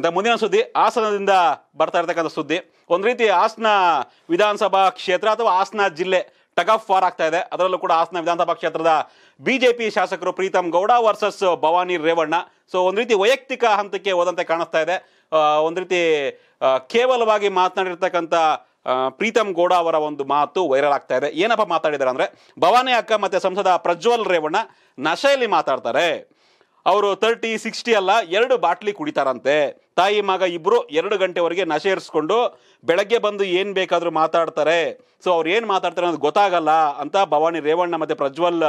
ಅಂತ ಮುಂದಿನ ಸುದ್ದಿ ಹಾಸನದಿಂದ ಬರ್ತಾ ಇರ್ತಕ್ಕಂಥ ಸುದ್ದಿ ಒಂದು ರೀತಿ ಹಾಸನ ವಿಧಾನಸಭಾ ಕ್ಷೇತ್ರ ಅಥವಾ ಹಾಸನ ಜಿಲ್ಲೆ ಟಗ್ ಆಫ್ ವಾರ್ ಆಗ್ತಾ ಇದೆ ಅದರಲ್ಲೂ ಕೂಡ ಹಾಸನ ವಿಧಾನಸಭಾ ಕ್ಷೇತ್ರದ ಬಿಜೆಪಿ ಶಾಸಕರು ಪ್ರೀತಮ್ ಗೌಡ ವರ್ಸಸ್ ಭವಾನಿ ರೇವಣ್ಣ ಸೊ ಒಂದು ರೀತಿ ವೈಯಕ್ತಿಕ ಹಂತಕ್ಕೆ ಹೋದಂತೆ ಕಾಣಿಸ್ತಾ ಇದೆ ಒಂದು ರೀತಿ ಕೇವಲವಾಗಿ ಮಾತನಾಡಿರ್ತಕ್ಕಂಥ ಪ್ರೀತಮ್ ಗೌಡ ಅವರ ಒಂದು ಮಾತು ವೈರಲ್ ಆಗ್ತಾ ಇದೆ ಏನಪ್ಪ ಮಾತಾಡಿದ್ದಾರೆ ಅಂದರೆ ಭವಾನಿ ಅಕ್ಕ ಮತ್ತು ಸಂಸದ ಪ್ರಜ್ವಲ್ ರೇವಣ್ಣ ನಶೆಯಲ್ಲಿ ಮಾತಾಡ್ತಾರೆ ಅವರು ತರ್ಟಿ ಸಿಕ್ಸ್ಟಿ ಅಲ್ಲ ಎರಡು ಬಾಟ್ಲಿ ಕುಡಿತಾರಂತೆ ತಾಯಿ ಮಗ ಇಬ್ಬರು ಎರಡು ಗಂಟೆವರೆಗೆ ನಶೇರಿಸ್ಕೊಂಡು ಬೆಳಗ್ಗೆ ಬಂದು ಏನು ಬೇಕಾದರೂ ಮಾತಾಡ್ತಾರೆ ಸೊ ಅವ್ರು ಏನು ಮಾತಾಡ್ತಾರೆ ಅನ್ನೋದು ಗೊತ್ತಾಗಲ್ಲ ಅಂತ ಭವಾನಿ ರೇವಣ್ಣ ಮತ್ತು ಪ್ರಜ್ವಲ್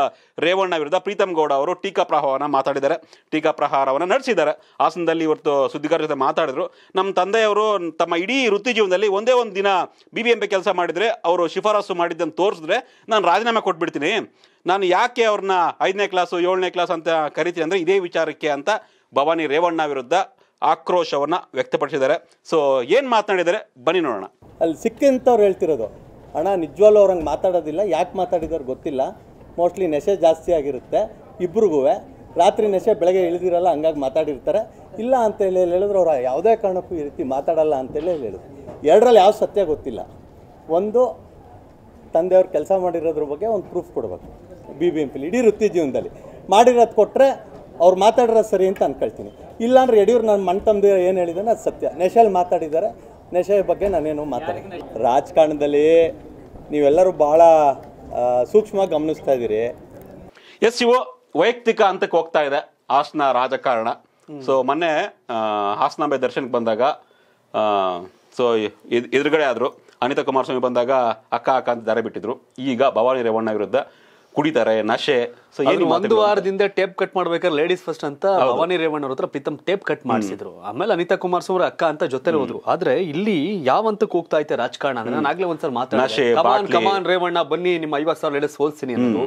ರೇವಣ್ಣ ವಿರುದ್ಧ ಪ್ರೀತಮ್ ಗೌಡ ಅವರು ಟೀಕಾ ಪ್ರಹಾರವನ್ನು ಮಾತಾಡಿದ್ದಾರೆ ಟೀಕಾ ಪ್ರಹಾರವನ್ನು ನಡೆಸಿದ್ದಾರೆ ಹಾಸನದಲ್ಲಿ ಇವತ್ತು ಸುದ್ದಿಗಾರರ ಜೊತೆ ಮಾತಾಡಿದ್ರು ನಮ್ಮ ತಂದೆಯವರು ತಮ್ಮ ಇಡೀ ವೃತ್ತಿ ಜೀವನದಲ್ಲಿ ಒಂದೇ ಒಂದು ದಿನ ಬಿ ಬಿ ಎಂ ಪಿ ಕೆಲಸ ಮಾಡಿದರೆ ಅವರು ಶಿಫಾರಸು ಮಾಡಿದ್ದನ್ನು ತೋರಿಸಿದ್ರೆ ನಾನು ರಾಜೀನಾಮೆ ಕೊಟ್ಬಿಡ್ತೀನಿ ನಾನು ಯಾಕೆ ಅವ್ರನ್ನ ಐದನೇ ಕ್ಲಾಸು ಏಳನೇ ಕ್ಲಾಸ್ ಅಂತ ಕರಿತೀನಿ ಅಂದರೆ ಇದೇ ವಿಚಾರಕ್ಕೆ ಅಂತ ಭವಾನಿ ರೇವಣ್ಣ ವಿರುದ್ಧ ಆಕ್ರೋಶವನ್ನು ವ್ಯಕ್ತಪಡಿಸಿದ್ದಾರೆ ಸೊ ಏನು ಮಾತನಾಡಿದ್ದಾರೆ ಬನ್ನಿ ನೋಡೋಣ ಅಲ್ಲಿ ಸಿಕ್ಕಿಂಥವ್ರು ಹೇಳ್ತಿರೋದು ಅಣ್ಣ ಅವ್ರು ಹಂಗೆ ಮಾತಾಡೋದಿಲ್ಲ ಯಾಕೆ ಮಾತಾಡಿದವ್ರು ಗೊತ್ತಿಲ್ಲ ಮೋಸ್ಟ್ಲಿ ನೆಶೆ ಜಾಸ್ತಿ ಆಗಿರುತ್ತೆ ಇಬ್ರಿಗೂ ರಾತ್ರಿ ನೆಶೆ ಬೆಳಗ್ಗೆ ಇಳಿದಿರಲ್ಲ ಹಂಗಾಗಿ ಮಾತಾಡಿರ್ತಾರೆ ಇಲ್ಲ ಅಂತೇಳಿ ಹೇಳಿದ್ರು ಅವ್ರು ಯಾವುದೇ ಕಾರಣಕ್ಕೂ ಈ ರೀತಿ ಮಾತಾಡಲ್ಲ ಅಂತೇಳಿ ಹೇಳಿದ್ರು ಎರಡರಲ್ಲಿ ಯಾವ ಸತ್ಯ ಗೊತ್ತಿಲ್ಲ ಒಂದು ತಂದೆಯವ್ರು ಕೆಲಸ ಮಾಡಿರೋದ್ರ ಬಗ್ಗೆ ಒಂದು ಪ್ರೂಫ್ ಕೊಡಬೇಕು ಬಿ ಬಿ ಎಂ ಪಿಲಿ ಇಡೀ ವೃತ್ತಿ ಜೀವನದಲ್ಲಿ ಮಾಡಿರೋದು ಕೊಟ್ಟರೆ ಅವ್ರು ಮಾತಾಡಿರೋದು ಸರಿ ಅಂತ ಅಂದ್ಕೊಳ್ತೀನಿ ಇಲ್ಲಾಂದ್ರೆ ಯಡಿಯೂರು ನನ್ನ ಮಣ್ ತಂದಿರೋ ಏನು ಹೇಳಿದಾನೆ ಅದು ಸತ್ಯ ನೆಶಲ್ ಮಾತಾಡಿದ್ದಾರೆ ನೆಶೆಯ ಬಗ್ಗೆ ನಾನೇನು ಮಾತಾಡಿ ರಾಜಕಾರಣದಲ್ಲಿ ನೀವೆಲ್ಲರೂ ಭಾಳ ಸೂಕ್ಷ್ಮವಾಗಿ ಗಮನಿಸ್ತಾ ಇದ್ದೀರಿ ಎಸ್ ಇವು ವೈಯಕ್ತಿಕ ಹಂತಕ್ಕೆ ಹೋಗ್ತಾ ಇದೆ ಹಾಸನ ರಾಜಕಾರಣ ಸೊ ಮೊನ್ನೆ ಹಾಸನಾಂಬೆ ಬೈ ದರ್ಶನಕ್ಕೆ ಬಂದಾಗ ಸೊ ಎದುರುಗಡೆ ಆದರು ಅನಿತಾ ಕುಮಾರಸ್ವಾಮಿ ಬಂದಾಗ ಅಕ್ಕ ಅಕ್ಕ ಅಂತ ದಾರೆ ಬಿಟ್ಟಿದ್ರು ಈಗ ಭವಾನಿ ರೇವಣ್ಣ ವಿರುದ್ಧ ಕುಡಿತಾರೆ ನಶೆ ಸೊ ಏನು ಒಂದು ವಾರದಿಂದ ಟೇಪ್ ಕಟ್ ಮಾಡ್ಬೇಕಾದ್ರೆ ಲೇಡೀಸ್ ಫಸ್ಟ್ ಅಂತ ಭವಾನಿ ರೇವಣ್ಣ ಅವ್ರ ಹತ್ರ ಪಿತಮ್ ಟೇಪ್ ಕಟ್ ಮಾಡಿಸಿದ್ರು ಆಮೇಲೆ ಅನಿತಾ ಕುಮಾರ್ ಸ್ವಾಮಿ ಅಕ್ಕ ಅಂತ ಜೊತೆ ಹೋದ್ರು ಆದ್ರೆ ಇಲ್ಲಿ ಯಾವಂತಕ್ಕೆ ಹೋಗ್ತಾ ಐತೆ ರಾಜಕಾರಣ ಅಂದ್ರೆ ನಾನು ಆಗ್ಲೇ ಒಂದ್ಸಲ ಮಾತಾಡಿದೆ ಕಮಾನ್ ರೇವಣ್ಣ ಬನ್ನಿ ನಿಮ್ಮ ಐವತ್ತು ಸಾವಿರ ಲೇಡೀಸ್ ಹೋಲ್ಸ್ತೀನಿ ಅನ್ನೋದು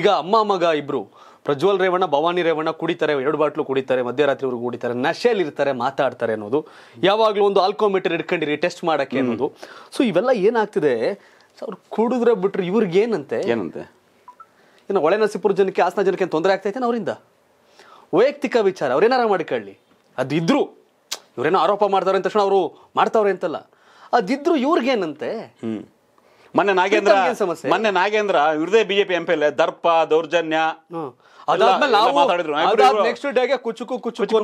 ಈಗ ಅಮ್ಮ ಮಗ ಇಬ್ರು ಪ್ರಜ್ವಲ್ ರೇವಣ್ಣ ಭವಾನಿ ರೇವಣ್ಣ ಕುಡಿತಾರೆ ಎರಡು ಬಾಟ್ಲು ಕುಡಿತಾರೆ ಮಧ್ಯರಾತ್ರಿವರೆಗೂ ಕುಡಿತಾರೆ ನಶೆಯಲ್ಲಿ ಇರ್ತಾರೆ ಮಾತಾಡ್ತಾರೆ ಅನ್ನೋದು ಯಾವಾಗಲೂ ಒಂದು ಆಲ್ಕೋಮೀಟರ್ ಇಟ್ಕೊಂಡಿರಿ ಟೆಸ್ಟ್ ಮಾಡಕ್ಕೆ ಅನ್ನೋದು ಸೊ ಇವೆಲ್ಲ ಏನಾಗ್ತಿದೆ ಅವ್ರು ಕುಡಿದ್ರೆ ಬಿಟ್ರೆ ಏನಂತೆ ಏನಂತೆ ಇನ್ನು ಹೊಳೆನರಸೀಪುರ ಜನಕ್ಕೆ ಹಾಸನ ಜನಕ್ಕೆ ತೊಂದರೆ ಆಗ್ತೈತೆ ಅವರಿಂದ ವೈಯಕ್ತಿಕ ವಿಚಾರ ಅವ್ರೇನಾರ ಮಾಡ್ಕೊಳ್ಳಿ ಅದಿದ್ರು ಇವರೇನೋ ಆರೋಪ ಮಾಡ್ತಾರೆ ಅಂತ ತಕ್ಷಣ ಅವರು ಮಾಡ್ತಾವ್ರೆ ಅಂತಲ್ಲ ಅದಿದ್ರು ಇವ್ರಿಗೇನಂತೆ ಮೊನ್ನೆ ನಾಗೇಂದ್ರ ಸಮಸ್ಯೆ ಮೊನ್ನೆ ನಾಗೇಂದ್ರ ಇವ್ರದೇ ಬಿಜೆಪಿ ಎಂ ಪಿ ಎಲ್ ದರ್ಪ ದೌರ್ಜನ್ಯ ನೆಕ್ಸ್ಟ್ ಡೇಗೆ ಕುಚುಕು ಕುಚುಕು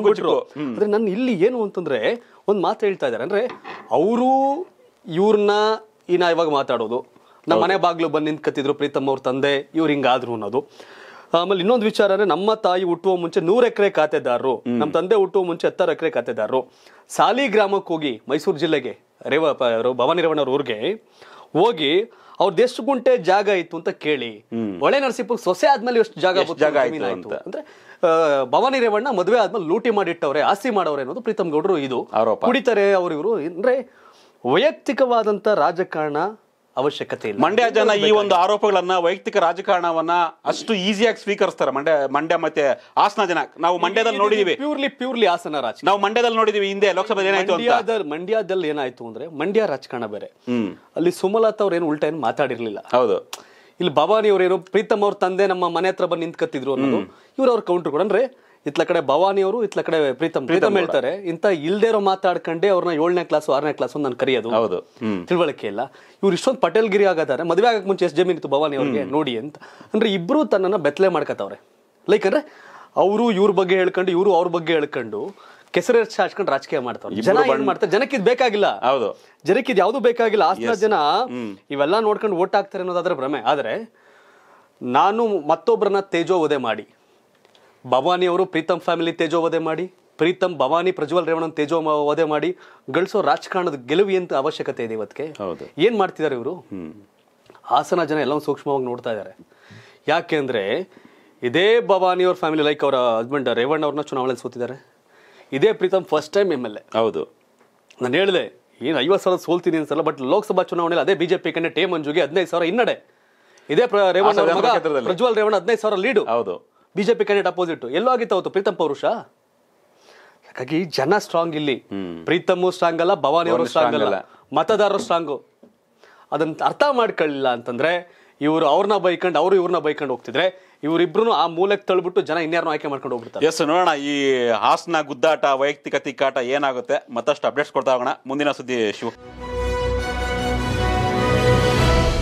ಅಂದ್ರೆ ನನ್ನ ಇಲ್ಲಿ ಏನು ಅಂತಂದ್ರೆ ಒಂದು ಮಾತು ಹೇಳ್ತಾ ಇದ್ದಾರೆ ಅಂದ್ರೆ ಅವರು ಇವ್ರನ್ನ ನಾ ಇವಾಗ ಮಾತಾಡೋದು ನಮ್ಮ ಮನೆ ಬಾಗ್ಲು ಬಂದು ನಿಂತ್ಕತ್ತಿದ್ರು ಪ್ರೀತಮ್ ಅವ್ರ ತಂದೆ ಇವ್ರು ಹಿಂಗಾದ್ರು ಅನ್ನೋದು ಆಮೇಲೆ ಇನ್ನೊಂದು ವಿಚಾರ ಅಂದ್ರೆ ನಮ್ಮ ತಾಯಿ ಹುಟ್ಟುವ ಮುಂಚೆ ನೂರ ಎಕರೆ ಖಾತೆದಾರರು ನಮ್ಮ ತಂದೆ ಹುಟ್ಟುವ ಮುಂಚೆ ಹತ್ತಾರು ಎಕರೆ ಖಾತೆದಾರರು ಗ್ರಾಮಕ್ಕೆ ಹೋಗಿ ಮೈಸೂರು ಜಿಲ್ಲೆಗೆ ರೇವ ಭವಾನಿ ರೇವಣ್ಣವ್ರ ಊರಿಗೆ ಹೋಗಿ ಅವ್ರದ್ದು ಎಷ್ಟು ಗುಂಟೆ ಜಾಗ ಇತ್ತು ಅಂತ ಕೇಳಿ ಒಳೆ ನರಸೀಪುರ್ ಸೊಸೆ ಆದ್ಮೇಲೆ ಎಷ್ಟು ಜಾಗ ಜಾಗ ಆಯ್ತು ಅಂದ್ರೆ ಭವಾನಿ ರೇವಣ್ಣ ಮದುವೆ ಆದ್ಮೇಲೆ ಲೂಟಿ ಮಾಡಿಟ್ಟವ್ರೆ ಆಸ್ತಿ ಮಾಡವ್ರೆ ಅನ್ನೋದು ಪ್ರೀತಮ್ ಗೌಡರು ಇದು ಕುಡಿತಾರೆ ಇವರು ಅಂದ್ರೆ ವೈಯಕ್ತಿಕವಾದಂತ ರಾಜಕಾರಣ ಅವಶ್ಯಕತೆ ಇಲ್ಲ ಮಂಡ್ಯ ಜನ ಈ ಒಂದು ಆರೋಪಗಳನ್ನ ವೈಯಕ್ತಿಕ ರಾಜಕಾರಣವನ್ನ ಅಷ್ಟು ಈಸಿಯಾಗಿ ಸ್ವೀಕರಿಸ್ತಾರೆ ಮಂಡ್ಯ ಮಂಡ್ಯ ಮತ್ತೆ ಹಾಸನ ಜನ ನಾವು ಮಂಡ್ಯದಲ್ಲಿ ನೋಡಿದೀವಿ ಪ್ಯೂರ್ಲಿ ಪ್ಯೂರ್ಲಿ ಹಾಸನ ರಾಜ ನಾವು ಮಂಡ್ಯದಲ್ಲಿ ನೋಡಿದೀವಿ ಹಿಂದೆ ಲೋಕಸಭೆ ಏನಾಯ್ತು ಮಂಡ್ಯದಲ್ಲಿ ಏನಾಯ್ತು ಅಂದ್ರೆ ಮಂಡ್ಯ ರಾಜಕಾರಣ ಬೇರೆ ಅಲ್ಲಿ ಸುಮಲತಾ ಅವ್ರ ಏನು ಉಲ್ಟಾ ಮಾತಾಡಿರ್ಲಿಲ್ಲ ಹೌದು ಇಲ್ಲಿ ಭವಾನಿ ಅವ್ರೇನು ಪ್ರೀತಮ್ ಅವ್ರ ತಂದೆ ನಮ್ಮ ಮನೆ ಹತ್ರ ಬಂದು ನಿಂತ್ಕತ್ತಿದ್ರು ಅನ್ನೋದು ಇವ್ರ ಅವ್ರ ಕೌಂಟರ್ ಕೂಡ ಅಂದ್ರೆ ಇತ್ಲ ಕಡೆ ಭವಾನಿ ಅವರು ಇತ್ಲ ಕಡೆ ಪ್ರೀತಮ್ ಪ್ರೀತಮ್ ಹೇಳ್ತಾರೆ ಇಂತ ಇಲ್ದೇ ಇರೋ ಮಾತಾಡ್ಕೊಂಡೆ ಅವ್ರನ್ನ ಏಳನೇ ಕ್ಲಾಸ್ ಆರನೇ ಕ್ಲಾಸ್ ನಾನು ಕರೆಯೋದು ಹೌದು ತಿಳುವಳಿಕೆ ಇಲ್ಲ ಇವ್ರು ಇಷ್ಟೊಂದು ಪಟೇಲ್ ಗಿರಿ ಆಗದಾರೆ ಮದುವೆ ಆಗಕ್ಕೆ ಮುಂಚೆ ಎಷ್ಟು ಇತ್ತು ಭವಾನಿ ಅವ್ರಿಗೆ ನೋಡಿ ಅಂತ ಅಂದ್ರೆ ಇಬ್ರು ತನ್ನನ್ನ ಬೆತ್ತಲೆ ಮಾಡ್ಕತ್ತವ್ರೆ ಲೈಕ್ ಅಂದ್ರೆ ಅವರು ಇವ್ರ ಬಗ್ಗೆ ಹೇಳ್ಕೊಂಡು ಇವರು ಅವ್ರ ಬಗ್ಗೆ ಹೇಳ್ಕೊಂಡು ಕೆಸರ ಹಾಚ್ಕೊಂಡು ರಾಜಕೀಯ ಮಾಡ್ತಾರೆ ಜನ ಏನ್ ಮಾಡ್ತಾರೆ ಜನಕ್ಕೆ ಇದು ಬೇಕಾಗಿಲ್ಲ ಹೌದು ಜನಕ್ಕೆ ಇದು ಯಾವ್ದು ಬೇಕಾಗಿಲ್ಲ ಆಸ್ತಿನ ಜನ ಇವೆಲ್ಲ ನೋಡ್ಕೊಂಡು ಓಟ್ ಹಾಕ್ತಾರೆ ಅನ್ನೋದಾದ್ರೆ ಭ್ರಮೆ ಆದ್ರೆ ನಾನು ಮತ್ತೊಬ್ಬರನ್ನ ತೇಜೋವದೆ ಮಾಡಿ ಭವಾನಿ ಅವರು ಪ್ರೀತಮ್ ಫ್ಯಾಮಿಲಿ ತೇಜೋವಧೆ ಮಾಡಿ ಪ್ರೀತಮ್ ಭವಾನಿ ಪ್ರಜ್ವಲ್ ರೇವಣ್ ತೇಜೋ ವಧೆ ಮಾಡಿ ಗಳಿಸೋ ರಾಜಕಾರಣದ ಗೆಲುವು ಅಂತ ಅವಶ್ಯಕತೆ ಇದೆ ಇವತ್ತಿಗೆ ಏನ್ ಮಾಡ್ತಿದ್ದಾರೆ ಇವರು ಹಾಸನ ಜನ ಎಲ್ಲ ಸೂಕ್ಷ್ಮವಾಗಿ ನೋಡ್ತಾ ಇದ್ದಾರೆ ಯಾಕೆಂದ್ರೆ ಇದೇ ಭವಾನಿ ಅವ್ರ ಫ್ಯಾಮಿಲಿ ಲೈಕ್ ಅವರ ಹಸ್ಬೆಂಡ್ ರೇವಣ್ಣ ಅವ್ರನ್ನ ಚುನಾವಣೆಯಲ್ಲಿ ಸೋತಿದ್ದಾರೆ ಇದೇ Preetham first time M L A ಹೌದು ನಾನು ಹೇಳಿದೆ ಏನು ಐವತ್ತು ಸಾವಿರ ಸೋಲ್ತೀನಿ ಅನ್ಸಲ್ಲ ಬಟ್ ಲೋಕಸಭಾ ಚುನಾವಣೆಯಲ್ಲಿ ಅದೇ ಬಿಜೆಪಿ ಕಂಡೆ ಟೇ ಮಂಜುಗೆ ಹದಿನೈದು ಸಾವಿರ ಹಿನ್ನಡೆ ಇದೇ ರೇವಣ್ಣ ಪ್ರಜ್ವಲ್ ರೇವಣ್ಣ ಹದಿನೈದು ಸಾವಿರ ಲೀಡು ಹೌದು ಬಿಜೆಪಿ ಕ್ಯಾಂಡಿಡೇಟ್ ಅಪೋಸಿಟ್ ಎಲ್ಲೋ ಆಗಿತ್ತು ಅವತ್ತು ಪ್ರೀತಮ್ ಪೌರುಷ ಹಾಗಾಗಿ ಜನ ಸ್ಟ್ರಾಂಗ್ ಇಲ್ಲಿ ಪ್ರೀತಮ್ ಸ್ಟ್ರಾಂಗ್ ಅಲ್ಲ ಭವಾನಿ ಅವರು ಸ್ಟ್ರಾಂಗ್ ಅಲ್ಲ ಮತದಾರರು ಸ್ಟ್ರಾಂಗು ಅದನ್ನ ಅರ್ಥ ಮಾಡ್ಕೊಳ್ಳಿಲ್ಲ ಅಂತಂದ್ರೆ ಇವರು ಅವ್ರನ್ನ ಬೈಕೊಂಡು ಅವರು ಇವ್ರನ್ನ ಬೈಕೊಂಡು ಹೋಗ್ತಿದ್ರೆ ಇವರಿಬ್ರು ಆ ಮೂಲಕ್ಕೆ ತಳ್ಬಿಟ್ಟು ಜನ ಇನ್ಯಾರನ್ನು ಆಯ್ಕೆ ಮಾಡ್ಕೊಂಡು ಹೋಗ್ಬಿಡ್ತಾರೆ ಎಸ್ ನೋಡೋಣ ಈ ಹಾಸನ ಗುದ್ದಾಟ ವೈಯಕ್ತಿಕ ತಿಕ್ಕಾಟ ಏನಾಗುತ್ತೆ ಮತ್ತಷ್ಟು ಅಪ್ಡೇಟ್ಸ್ ಕೊಡ್ತಾ ಹೋಗೋಣ ಮುಂದಿನ ಸುದ್ದಿ ಶಿವ